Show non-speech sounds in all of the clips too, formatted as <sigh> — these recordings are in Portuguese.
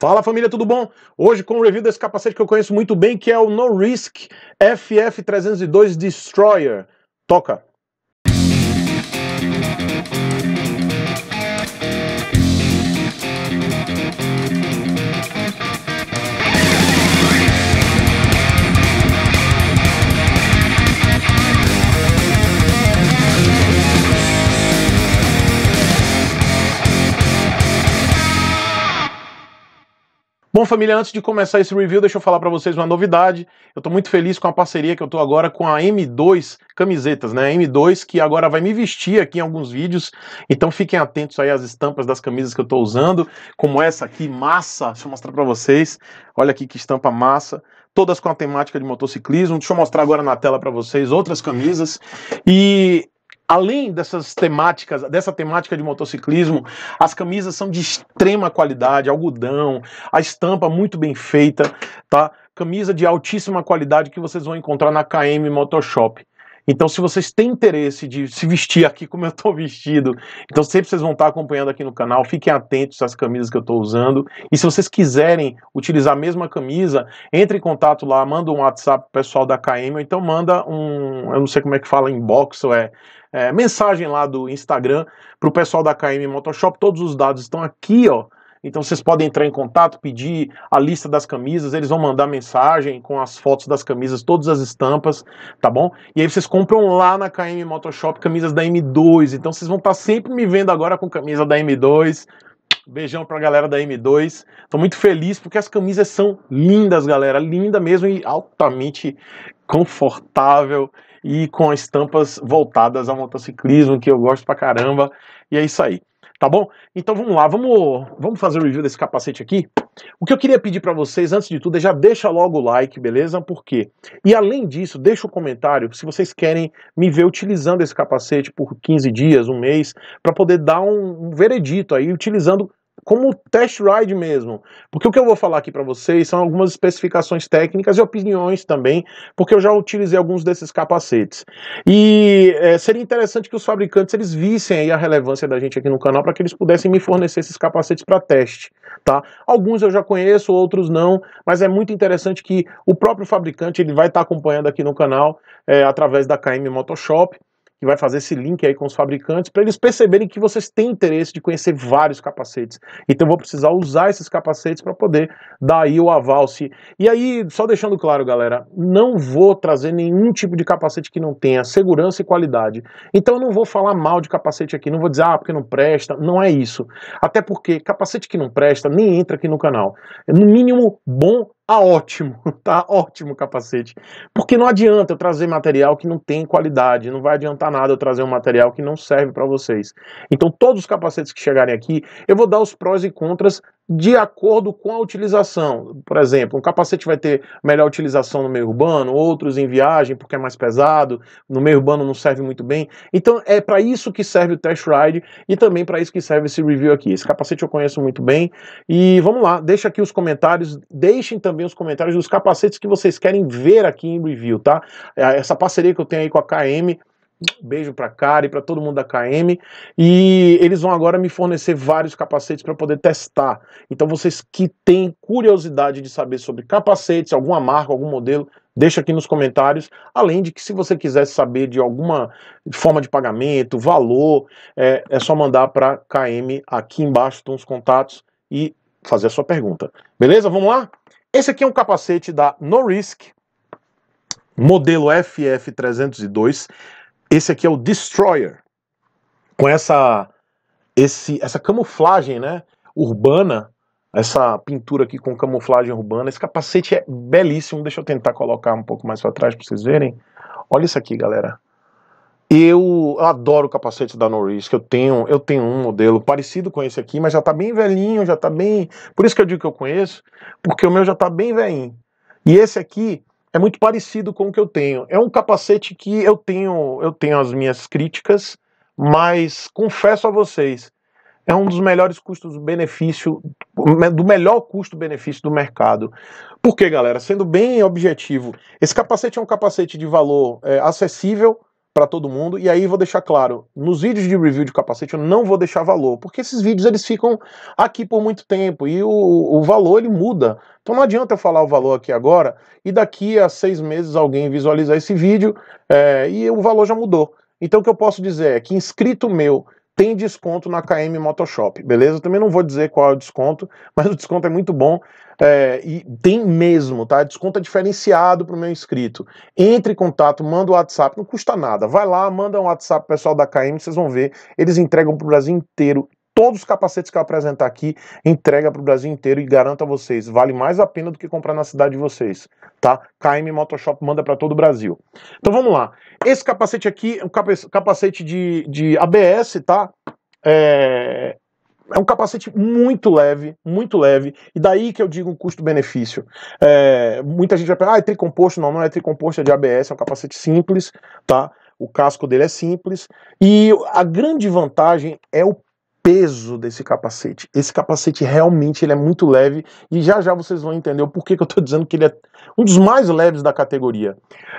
Fala família, tudo bom? Hoje com o um review desse capacete que eu conheço muito bem, que é o No Risk FF302 Destroyer. Toca! Bom, família, antes de começar esse review, deixa eu falar para vocês uma novidade. Eu estou muito feliz com a parceria que eu estou agora com a M2 Camisetas, né? M2 que agora vai me vestir aqui em alguns vídeos. Então fiquem atentos aí às estampas das camisas que eu estou usando, como essa aqui, massa. Deixa eu mostrar para vocês. Olha aqui que estampa massa todas com a temática de motociclismo. Deixa eu mostrar agora na tela para vocês outras camisas. E além dessas temáticas, dessa temática de motociclismo, as camisas são de extrema qualidade, algodão, a estampa muito bem feita, tá? Camisa de altíssima qualidade que vocês vão encontrar na KM Motoshop. Então, se vocês têm interesse de se vestir aqui como eu estou vestido, então sempre vocês vão estar acompanhando aqui no canal. Fiquem atentos às camisas que eu estou usando. E se vocês quiserem utilizar a mesma camisa, entre em contato lá, manda um WhatsApp pro pessoal da KM, ou então manda um, eu não sei como é que fala, inbox ou é, é mensagem lá do Instagram para o pessoal da KM Motoshop. Todos os dados estão aqui, ó então vocês podem entrar em contato, pedir a lista das camisas, eles vão mandar mensagem com as fotos das camisas, todas as estampas, tá bom? E aí vocês compram lá na KM Motoshop camisas da M2. Então vocês vão estar sempre me vendo agora com camisa da M2. Beijão pra galera da M2. Tô muito feliz porque as camisas são lindas, galera. Linda mesmo e altamente confortável e com estampas voltadas ao motociclismo, que eu gosto pra caramba. E é isso aí tá bom? Então vamos lá, vamos, vamos fazer o review desse capacete aqui. O que eu queria pedir para vocês, antes de tudo, é já deixa logo o like, beleza? Por quê? E além disso, deixa o um comentário se vocês querem me ver utilizando esse capacete por 15 dias, um mês, para poder dar um, um veredito aí, utilizando como test ride mesmo. Porque o que eu vou falar aqui para vocês são algumas especificações técnicas e opiniões também, porque eu já utilizei alguns desses capacetes. E é, seria interessante que os fabricantes eles vissem a relevância da gente aqui no canal para que eles pudessem me fornecer esses capacetes para teste, tá? Alguns eu já conheço, outros não, mas é muito interessante que o próprio fabricante ele vai estar tá acompanhando aqui no canal é, através da KM Motoshop que vai fazer esse link aí com os fabricantes para eles perceberem que vocês têm interesse de conhecer vários capacetes. Então vou precisar usar esses capacetes para poder dar aí o aval. Se... E aí, só deixando claro, galera, não vou trazer nenhum tipo de capacete que não tenha segurança e qualidade. Então eu não vou falar mal de capacete aqui, não vou dizer, ah, porque não presta. Não é isso. Até porque capacete que não presta nem entra aqui no canal. É, no mínimo, bom tá ótimo, <laughs> tá? Ótimo capacete. Porque não adianta eu trazer material que não tem qualidade, não vai adiantar nada eu trazer um material que não serve para vocês. Então, todos os capacetes que chegarem aqui, eu vou dar os prós e contras de acordo com a utilização. Por exemplo, um capacete vai ter melhor utilização no meio urbano, outros em viagem porque é mais pesado, no meio urbano não serve muito bem. Então é para isso que serve o test ride e também para isso que serve esse review aqui. Esse capacete eu conheço muito bem e vamos lá, deixa aqui os comentários, deixem também os comentários dos capacetes que vocês querem ver aqui em review, tá? É, essa parceria que eu tenho aí com a KM Beijo para Cara e para todo mundo da KM. E eles vão agora me fornecer vários capacetes para poder testar. Então vocês que têm curiosidade de saber sobre capacetes, alguma marca, algum modelo, deixa aqui nos comentários. Além de que, se você quiser saber de alguma forma de pagamento, valor, é, é só mandar para KM aqui embaixo, estão os contatos e fazer a sua pergunta. Beleza? Vamos lá? Esse aqui é um capacete da No Risk, modelo FF302. Esse aqui é o Destroyer, com essa, esse, essa camuflagem né, urbana, essa pintura aqui com camuflagem urbana. Esse capacete é belíssimo, deixa eu tentar colocar um pouco mais para trás para vocês verem. Olha isso aqui, galera. Eu adoro o capacete da Norris, eu tenho, eu tenho um modelo parecido com esse aqui, mas já tá bem velhinho, já tá bem. Por isso que eu digo que eu conheço, porque o meu já tá bem velhinho. E esse aqui, é muito parecido com o que eu tenho. É um capacete que eu tenho, eu tenho as minhas críticas, mas confesso a vocês, é um dos melhores custos-benefício, do melhor custo-benefício do mercado. Por quê, galera? Sendo bem objetivo, esse capacete é um capacete de valor é, acessível, para todo mundo. E aí vou deixar claro, nos vídeos de review de capacete eu não vou deixar valor, porque esses vídeos eles ficam aqui por muito tempo e o, o valor ele muda. Então não adianta eu falar o valor aqui agora e daqui a seis meses alguém visualizar esse vídeo é, e o valor já mudou. Então o que eu posso dizer é que inscrito meu tem desconto na KM Motoshop, beleza? também não vou dizer qual é o desconto, <laughs> mas o desconto é muito bom é, e tem mesmo, tá? Desconto é diferenciado para o meu inscrito. Entre em contato, manda o WhatsApp, não custa nada. Vai lá, manda um WhatsApp pessoal da KM, vocês vão ver, eles entregam para o Brasil inteiro todos os capacetes que eu apresentar aqui, entrega para o Brasil inteiro e garanto a vocês, vale mais a pena do que comprar na cidade de vocês, tá? KM Motoshop manda para todo o Brasil. Então vamos lá. Esse capacete aqui é um capacete de, de ABS, tá? É, é um capacete muito leve, muito leve, e daí que eu digo custo-benefício. É, muita gente vai pensar, ah, é tricomposto, não, não é tricomposto, é de ABS, é um capacete simples, tá? O casco dele é simples, e a grande vantagem é o peso desse capacete. Esse capacete realmente ele é muito leve e já já vocês vão entender o porquê que eu estou dizendo que ele é um dos mais leves da categoria.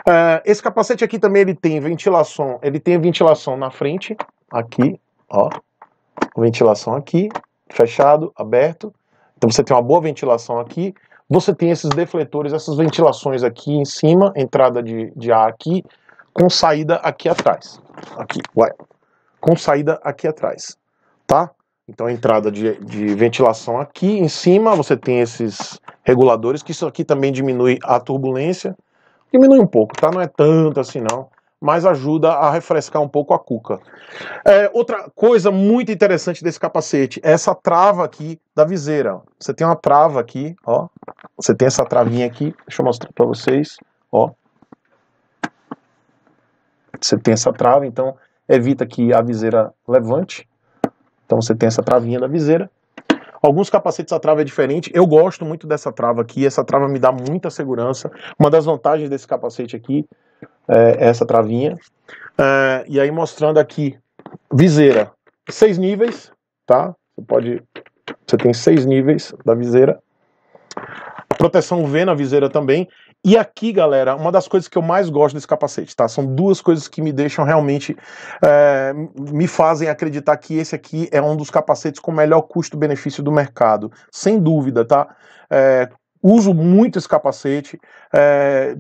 Uh, esse capacete aqui também ele tem ventilação, ele tem ventilação na frente, aqui, ó, ventilação aqui, fechado, aberto. Então você tem uma boa ventilação aqui. Você tem esses defletores, essas ventilações aqui em cima, entrada de, de ar aqui, com saída aqui atrás. Aqui, ué. Com saída aqui atrás tá? Então, entrada de, de ventilação aqui em cima, você tem esses reguladores, que isso aqui também diminui a turbulência. Diminui um pouco, tá? Não é tanto assim, não mas ajuda a refrescar um pouco a cuca. É, outra coisa muito interessante desse capacete é essa trava aqui da viseira. Você tem uma trava aqui, ó. Você tem essa travinha aqui, deixa eu mostrar para vocês, ó. Você tem essa trava, então evita que a viseira levante. Então você tem essa travinha na viseira. Alguns capacetes a trava é diferente. Eu gosto muito dessa trava aqui. Essa trava me dá muita segurança. Uma das vantagens desse capacete aqui é essa travinha. É, e aí mostrando aqui viseira, seis níveis, tá? Você pode, você tem seis níveis da viseira. Proteção V na viseira também. E aqui, galera, uma das coisas que eu mais gosto desse capacete, tá? São duas coisas que me deixam realmente. É, me fazem acreditar que esse aqui é um dos capacetes com melhor custo-benefício do mercado. Sem dúvida, tá? É, uso muito esse capacete. É,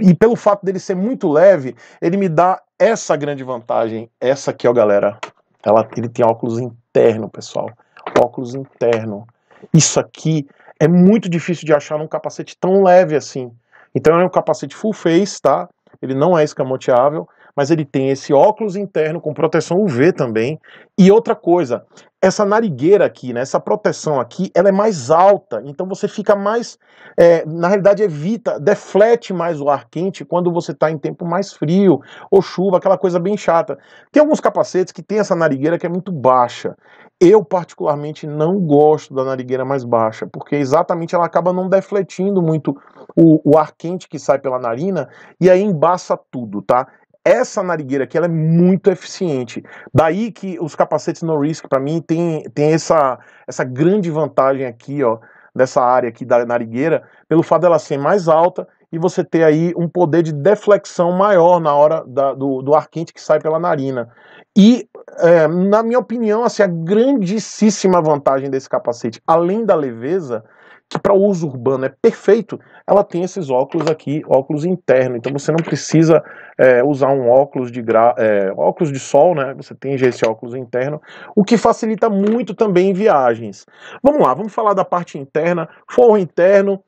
e pelo fato dele ser muito leve, ele me dá essa grande vantagem. Essa aqui, ó, galera. Ela, ele tem óculos interno, pessoal. Óculos interno. Isso aqui é muito difícil de achar num capacete tão leve assim. Então é um capacete full face, tá? Ele não é escamoteável, mas ele tem esse óculos interno com proteção UV também. E outra coisa, essa narigueira aqui, né, essa proteção aqui, ela é mais alta, então você fica mais, é, na realidade evita, deflete mais o ar quente quando você está em tempo mais frio, ou chuva, aquela coisa bem chata. Tem alguns capacetes que tem essa narigueira que é muito baixa. Eu, particularmente, não gosto da narigueira mais baixa, porque exatamente ela acaba não defletindo muito o, o ar quente que sai pela narina e aí embaça tudo, tá? essa narigueira aqui ela é muito eficiente. Daí que os capacetes no risk para mim tem, tem essa, essa grande vantagem aqui, ó, dessa área aqui da narigueira, pelo fato dela ser mais alta e você ter aí um poder de deflexão maior na hora da, do, do ar quente que sai pela narina. E, é, na minha opinião, assim, a grandíssima vantagem desse capacete, além da leveza, que para uso urbano é perfeito, ela tem esses óculos aqui, óculos interno. Então você não precisa é, usar um óculos de gra... é, óculos de sol, né? Você tem já esse óculos interno, o que facilita muito também em viagens. Vamos lá, vamos falar da parte interna, forro interno.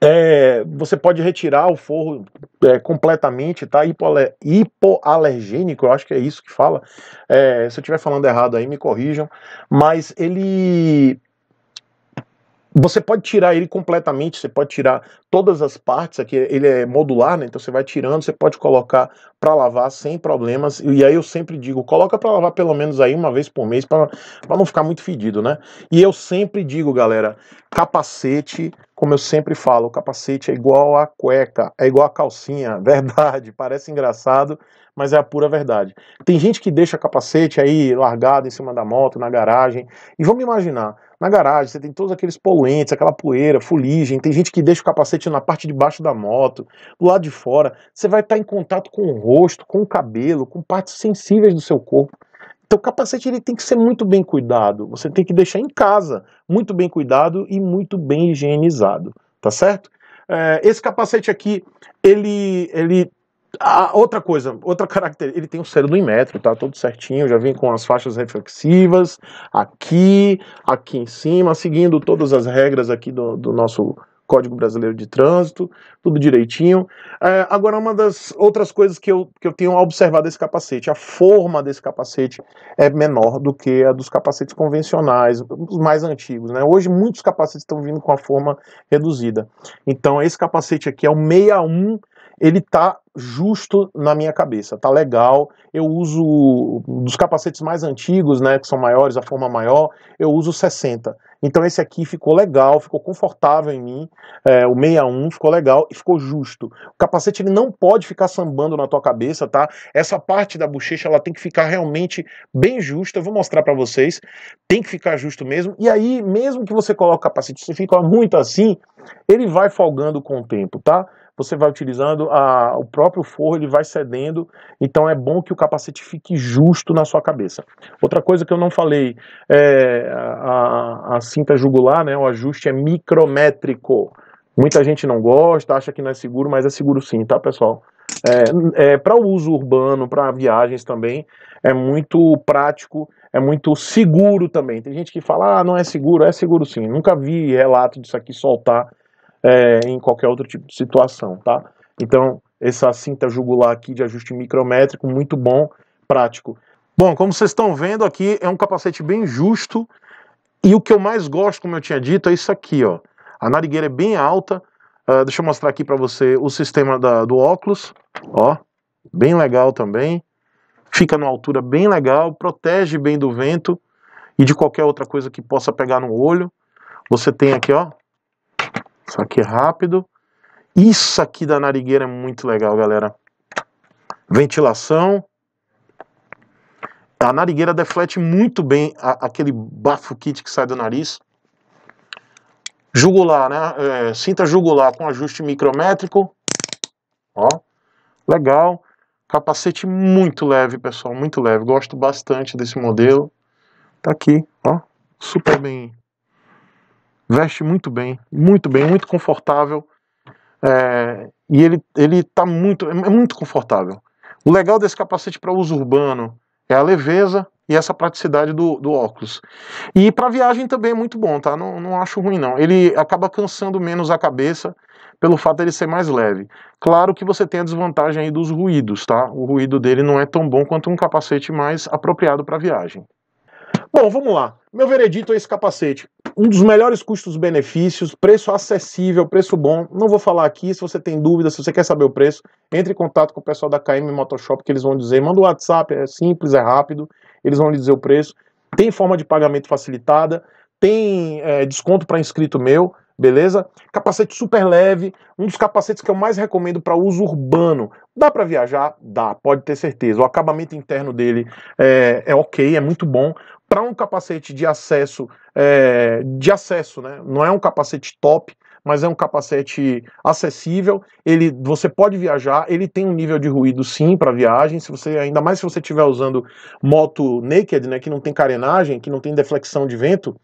É, você pode retirar o forro é, completamente, tá? Hipoaler, hipoalergênico, eu acho que é isso que fala. É, se eu estiver falando errado aí, me corrijam. Mas ele você pode tirar ele completamente, você pode tirar todas as partes, aqui ele é modular, né? Então você vai tirando, você pode colocar para lavar sem problemas. E aí eu sempre digo, coloca para lavar pelo menos aí uma vez por mês para não ficar muito fedido, né? E eu sempre digo, galera, capacete, como eu sempre falo, capacete é igual a cueca, é igual a calcinha, <laughs> verdade, parece engraçado, mas é a pura verdade. Tem gente que deixa capacete aí largado em cima da moto, na garagem, e vamos imaginar, na garagem, você tem todos aqueles poluentes aquela poeira, fuligem, tem gente que deixa o capacete na parte de baixo da moto, do lado de fora. Você vai estar em contato com o rosto, com o cabelo, com partes sensíveis do seu corpo. Então o capacete ele tem que ser muito bem cuidado. Você tem que deixar em casa, muito bem cuidado e muito bem higienizado, tá certo? É, esse capacete aqui, ele, ele ah, outra coisa, outra característica, ele tem um cérebro inmetro, tá todo certinho, já vem com as faixas reflexivas aqui, aqui em cima, seguindo todas as regras aqui do, do nosso Código Brasileiro de Trânsito, tudo direitinho. É, agora, uma das outras coisas que eu, que eu tenho observado desse capacete, a forma desse capacete é menor do que a dos capacetes convencionais, os mais antigos. Né? Hoje, muitos capacetes estão vindo com a forma reduzida. Então, esse capacete aqui é o 61 ele tá justo na minha cabeça, tá legal. Eu uso dos capacetes mais antigos, né, que são maiores, a forma maior, eu uso 60. Então esse aqui ficou legal, ficou confortável em mim, é, o 61 ficou legal e ficou justo. O capacete ele não pode ficar sambando na tua cabeça, tá? Essa parte da bochecha ela tem que ficar realmente bem justa, eu vou mostrar para vocês. Tem que ficar justo mesmo. E aí, mesmo que você coloque o capacete, você fica muito assim, ele vai folgando com o tempo, tá? você vai utilizando, a, o próprio forro ele vai cedendo, então é bom que o capacete fique justo na sua cabeça. Outra coisa que eu não falei, é a, a, cinta jugular, né, o ajuste é micrométrico. Muita gente não gosta, acha que não é seguro, mas é seguro sim, tá, pessoal? É, é, para o uso urbano, para viagens também, é muito prático, é muito seguro também. Tem gente que fala, ah, não é seguro, é seguro sim. Nunca vi relato disso aqui soltar é, em qualquer outro tipo de situação, tá? Então, essa cinta jugular aqui de ajuste micrométrico, muito bom, prático. Bom, como vocês estão vendo aqui, é um capacete bem justo, e o que eu mais gosto, como eu tinha dito, é isso aqui, ó. A narigueira é bem alta, uh, deixa eu mostrar aqui para você o sistema da, do óculos, ó, bem legal também, fica numa altura bem legal, protege bem do vento e de qualquer outra coisa que possa pegar no olho. Você tem aqui, ó, isso aqui é rápido. Isso aqui da narigueira é muito legal, galera. Ventilação. A narigueira deflete muito bem a, aquele bafo kit que sai do nariz. Jugular, né? É, cinta jugular com ajuste micrométrico. Ó, legal. Capacete muito leve, pessoal, muito leve. Gosto bastante desse modelo. Tá aqui, ó. Super bem veste muito bem, muito bem, muito confortável. É, e ele, ele tá muito, é muito confortável. O legal desse capacete para uso urbano é a leveza e essa praticidade do, do óculos. E para viagem também é muito bom, tá? Não, não acho ruim, não. Ele acaba cansando menos a cabeça pelo fato dele ser mais leve. Claro que você tem a desvantagem aí dos ruídos, tá? O ruído dele não é tão bom quanto um capacete mais apropriado para viagem. Bom, vamos lá. Meu veredito é esse capacete um dos melhores custos-benefícios, preço acessível, preço bom. Não vou falar aqui, se você tem dúvida, se você quer saber o preço, entre em contato com o pessoal da KM Motoshop que eles vão dizer, manda o um WhatsApp, é simples, é rápido, eles vão lhe dizer o preço. Tem forma de pagamento facilitada, tem é, desconto para inscrito meu, beleza? Capacete super leve, um dos capacetes que eu mais recomendo para uso urbano. Dá para viajar? Dá, pode ter certeza. O acabamento interno dele é, é ok, é muito bom para um capacete de acesso, é, de acesso, né? Não é um capacete top, mas é um capacete acessível. Ele, você pode viajar, ele tem um nível de ruído sim para viagem. Se você ainda mais se você estiver usando moto naked, né, que não tem carenagem, que não tem deflexão de vento,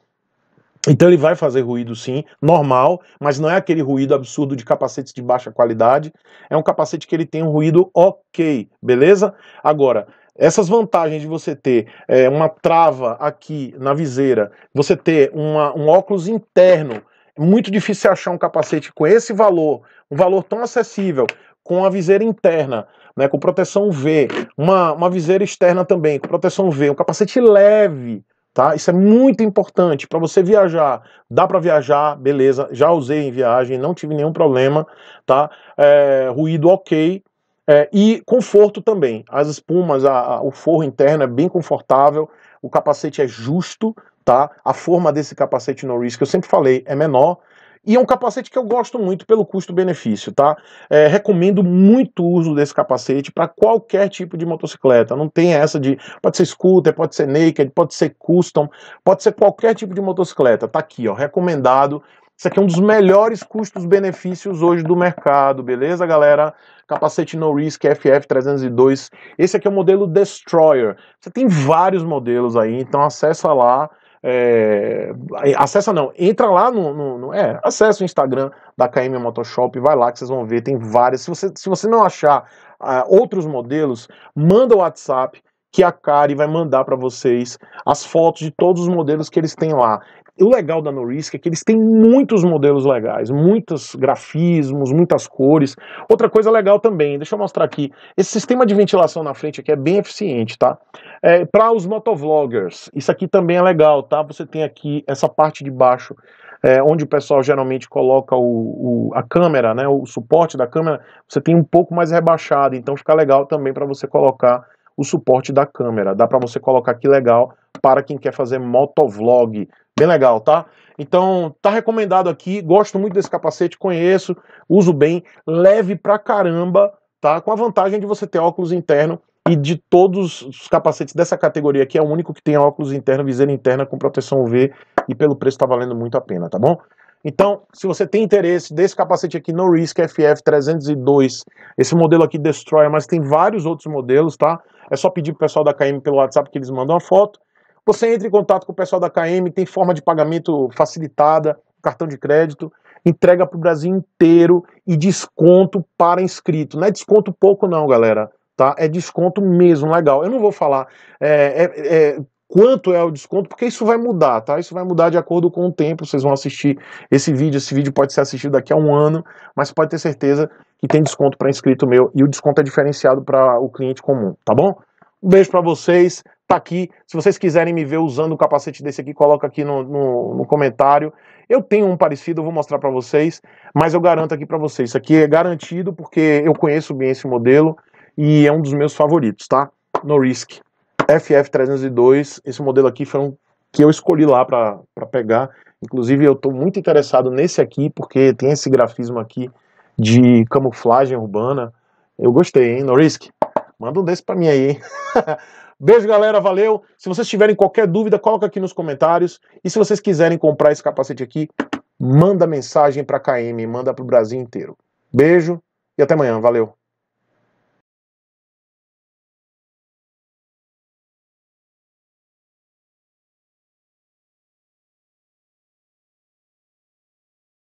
então ele vai fazer ruído sim, normal, mas não é aquele ruído absurdo de capacetes de baixa qualidade. É um capacete que ele tem um ruído ok, beleza? Agora, essas vantagens de você ter é, uma trava aqui na viseira, você ter uma, um óculos interno, é muito difícil achar um capacete com esse valor, um valor tão acessível, com a viseira interna, né, com proteção V, uma, uma viseira externa também, com proteção V, um capacete leve, Tá? Isso é muito importante para você viajar. Dá para viajar, beleza? Já usei em viagem, não tive nenhum problema, tá? É, ruído ok, é, e conforto também. As espumas, a, a, o forro interno é bem confortável, o capacete é justo, tá? A forma desse capacete no risk, eu sempre falei, é menor. E é um capacete que eu gosto muito pelo custo-benefício, tá? É, recomendo muito o uso desse capacete para qualquer tipo de motocicleta. Não tem essa de. Pode ser scooter, pode ser naked, pode ser custom, pode ser qualquer tipo de motocicleta. Tá aqui, ó, recomendado isso aqui é um dos melhores custos-benefícios hoje do mercado, beleza, galera? Capacete No Risk FF302. Esse aqui é o modelo Destroyer. Você tem vários modelos aí, então acessa lá. É, acessa não, entra lá no, no, no, é, acessa o Instagram da KM Motoshop, vai lá que vocês vão ver, tem várias. Se você, se você não achar uh, outros modelos, manda o WhatsApp que a Kari vai mandar para vocês as fotos de todos os modelos que eles têm lá o legal da Norisk é que eles têm muitos modelos legais, muitos grafismos, muitas cores. Outra coisa legal também, deixa eu mostrar aqui. Esse sistema de ventilação na frente aqui é bem eficiente, tá? É, Para os motovloggers, isso aqui também é legal, tá? Você tem aqui essa parte de baixo é, onde o pessoal geralmente coloca o, o, a câmera, né, o suporte da câmera, você tem um pouco mais rebaixado, então fica legal também para você colocar o suporte da câmera. Dá para você colocar aqui legal para quem quer fazer motovlog, Bem legal, tá? Então, tá recomendado aqui. Gosto muito desse capacete, conheço, uso bem, leve pra caramba, tá? Com a vantagem de você ter óculos interno e de todos os capacetes dessa categoria aqui, é o único que tem óculos interno, viseira interna com proteção UV e pelo preço tá valendo muito a pena, tá bom? Então, se você tem interesse desse capacete aqui no Risk FF 302, esse modelo aqui Destroyer, mas tem vários outros modelos, tá? É só pedir pro pessoal da KM pelo WhatsApp que eles mandam a foto você entra em contato com o pessoal da KM, tem forma de pagamento facilitada, cartão de crédito, entrega para o Brasil inteiro e desconto para inscrito. Não é desconto pouco, não, galera. Tá? É desconto mesmo, legal. Eu não vou falar é, é, é, quanto é o desconto, porque isso vai mudar, tá? Isso vai mudar de acordo com o tempo. Vocês vão assistir esse vídeo. Esse vídeo pode ser assistido daqui a um ano, mas pode ter certeza que tem desconto para inscrito meu e o desconto é diferenciado para o cliente comum, tá bom? Um beijo para vocês tá aqui. Se vocês quiserem me ver usando o capacete desse aqui, coloca aqui no, no, no comentário. Eu tenho um parecido, eu vou mostrar para vocês, mas eu garanto aqui para vocês. Isso aqui é garantido porque eu conheço bem esse modelo e é um dos meus favoritos, tá? No Risk FF302, esse modelo aqui foi um que eu escolhi lá para pegar. Inclusive, eu estou muito interessado nesse aqui, porque tem esse grafismo aqui de camuflagem urbana. Eu gostei, hein, Norisk? Manda um desse para mim aí, hein? <laughs> Beijo, galera. Valeu. Se vocês tiverem qualquer dúvida, coloca aqui nos comentários. E se vocês quiserem comprar esse capacete aqui, manda mensagem para KM, manda para o Brasil inteiro. Beijo e até amanhã. Valeu.